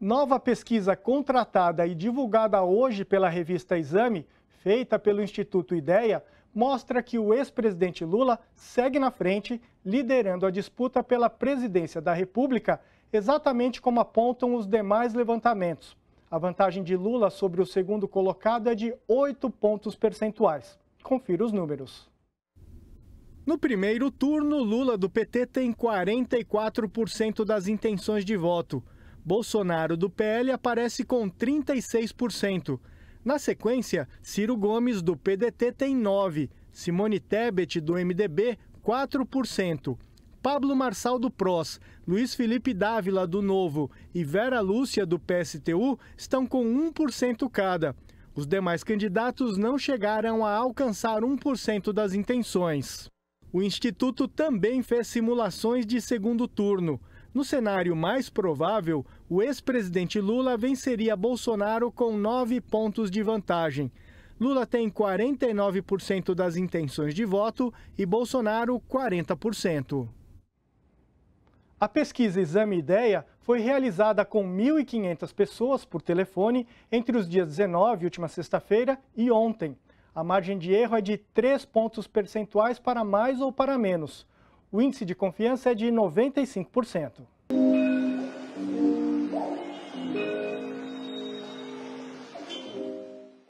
Nova pesquisa contratada e divulgada hoje pela revista Exame, feita pelo Instituto Ideia, mostra que o ex-presidente Lula segue na frente, liderando a disputa pela presidência da República, exatamente como apontam os demais levantamentos. A vantagem de Lula sobre o segundo colocado é de 8 pontos percentuais. Confira os números. No primeiro turno, Lula do PT tem 44% das intenções de voto. Bolsonaro do PL aparece com 36%. Na sequência, Ciro Gomes do PDT tem 9%, Simone Tebet do MDB 4%. Pablo Marçal do PROS, Luiz Felipe Dávila do Novo e Vera Lúcia do PSTU estão com 1% cada. Os demais candidatos não chegaram a alcançar 1% das intenções. O Instituto também fez simulações de segundo turno. No cenário mais provável, o ex-presidente Lula venceria Bolsonaro com nove pontos de vantagem. Lula tem 49% das intenções de voto e Bolsonaro 40%. A pesquisa Exame Ideia foi realizada com 1.500 pessoas por telefone entre os dias 19, última sexta-feira, e ontem. A margem de erro é de 3 pontos percentuais para mais ou para menos. O índice de confiança é de 95%.